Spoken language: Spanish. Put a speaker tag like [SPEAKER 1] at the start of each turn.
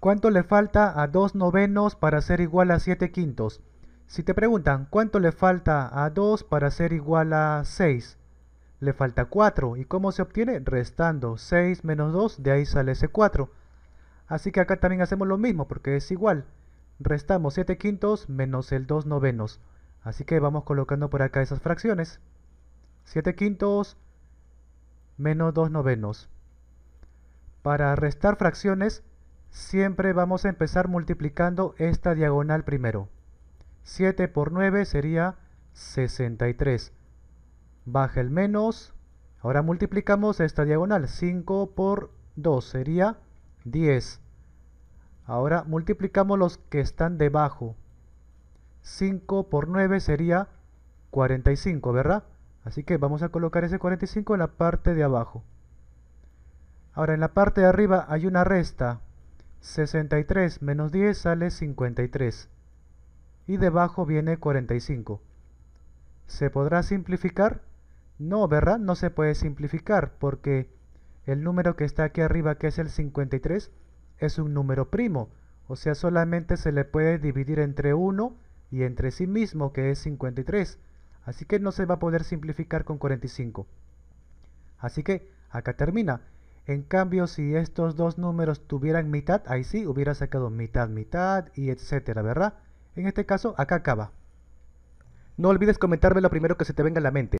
[SPEAKER 1] ¿Cuánto le falta a 2 novenos para ser igual a 7 quintos? Si te preguntan, ¿cuánto le falta a 2 para ser igual a 6? Le falta 4. ¿Y cómo se obtiene? Restando 6 menos 2, de ahí sale ese 4. Así que acá también hacemos lo mismo porque es igual. Restamos 7 quintos menos el 2 novenos. Así que vamos colocando por acá esas fracciones. 7 quintos menos 2 novenos. Para restar fracciones Siempre vamos a empezar multiplicando esta diagonal primero. 7 por 9 sería 63. Baja el menos. Ahora multiplicamos esta diagonal. 5 por 2 sería 10. Ahora multiplicamos los que están debajo. 5 por 9 sería 45, ¿verdad? Así que vamos a colocar ese 45 en la parte de abajo. Ahora en la parte de arriba hay una resta. 63 menos 10 sale 53 y debajo viene 45. ¿Se podrá simplificar? No, ¿verdad? No se puede simplificar porque el número que está aquí arriba, que es el 53, es un número primo. O sea, solamente se le puede dividir entre 1 y entre sí mismo, que es 53. Así que no se va a poder simplificar con 45. Así que acá termina. En cambio, si estos dos números tuvieran mitad, ahí sí hubiera sacado mitad, mitad y etcétera, ¿verdad? En este caso, acá acaba. No olvides comentarme lo primero que se te venga a la mente.